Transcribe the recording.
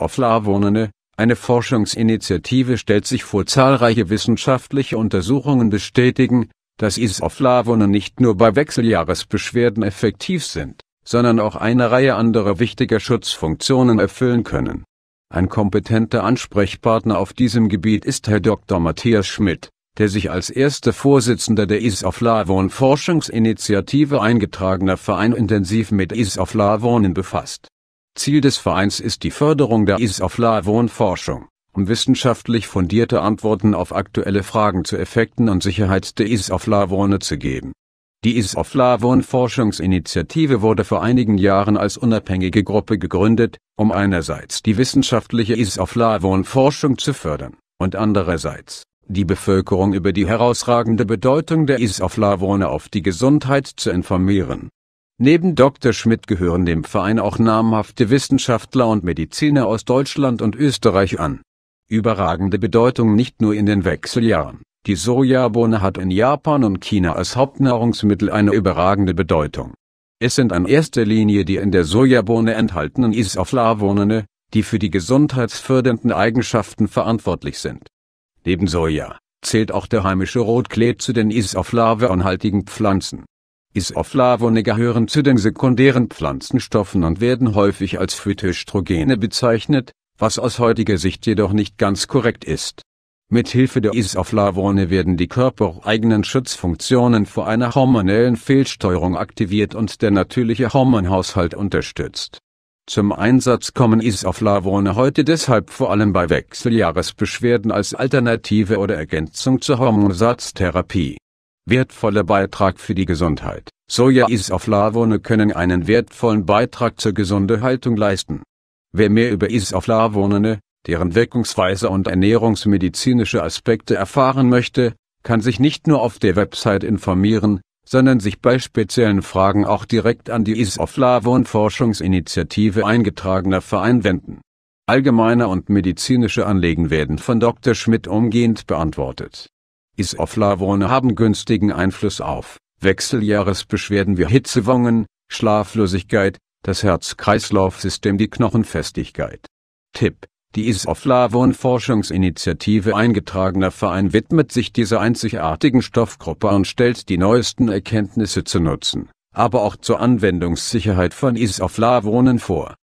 of Lavonene, eine Forschungsinitiative stellt sich vor zahlreiche wissenschaftliche Untersuchungen bestätigen, dass of Isoflavone nicht nur bei Wechseljahresbeschwerden effektiv sind, sondern auch eine Reihe anderer wichtiger Schutzfunktionen erfüllen können. Ein kompetenter Ansprechpartner auf diesem Gebiet ist Herr Dr. Matthias Schmidt, der sich als erster Vorsitzender der of Lavon Forschungsinitiative eingetragener Verein intensiv mit of Isoflavonen befasst Ziel des Vereins ist die Förderung der Ease of Isoflavon-Forschung, um wissenschaftlich fundierte Antworten auf aktuelle Fragen zu Effekten und Sicherheit der Ease of Isoflavone zu geben. Die Ease of Isoflavon-Forschungsinitiative wurde vor einigen Jahren als unabhängige Gruppe gegründet, um einerseits die wissenschaftliche Ease of Isoflavon-Forschung zu fördern und andererseits die Bevölkerung über die herausragende Bedeutung der Ease of Isoflavone auf die Gesundheit zu informieren Neben Dr. Schmidt gehören dem Verein auch namhafte Wissenschaftler und Mediziner aus Deutschland und Österreich an. Überragende Bedeutung nicht nur in den Wechseljahren. Die Sojabohne hat in Japan und China als Hauptnahrungsmittel eine überragende Bedeutung. Es sind an erster Linie die in der Sojabohne enthaltenen Isoflavone, die für die gesundheitsfördernden Eigenschaften verantwortlich sind. Neben Soja zählt auch der heimische Rotklee zu den isoflavonhaltigen Pflanzen. Isoflavone gehören zu den sekundären Pflanzenstoffen und werden häufig als Phytoöstrogene bezeichnet, was aus heutiger Sicht jedoch nicht ganz korrekt ist. Mit Hilfe der Isoflavone werden die körpereigenen Schutzfunktionen vor einer hormonellen Fehlsteuerung aktiviert und der natürliche Hormonhaushalt unterstützt. Zum Einsatz kommen Isoflavone heute deshalb vor allem bei Wechseljahresbeschwerden als Alternative oder Ergänzung zur Hormonsatztherapie. Wertvoller Beitrag für die Gesundheit. Soja Isoflavone können einen wertvollen Beitrag zur gesunden Haltung leisten. Wer mehr über Isoflavone, deren Wirkungsweise und ernährungsmedizinische Aspekte erfahren möchte, kann sich nicht nur auf der Website informieren, sondern sich bei speziellen Fragen auch direkt an die Isoflavon-Forschungsinitiative eingetragener Verein wenden. Allgemeine und medizinische Anliegen werden von Dr. Schmidt umgehend beantwortet Isoflavonen haben günstigen Einfluss auf Wechseljahresbeschwerden wie Hitzewungen, Schlaflosigkeit, das Herz-Kreislauf-System, die Knochenfestigkeit. Tipp die Isoflavon-Forschungsinitiative eingetragener Verein widmet sich dieser einzigartigen Stoffgruppe und stellt die neuesten Erkenntnisse zu Nutzen, aber auch zur Anwendungssicherheit von Isoflavonen vor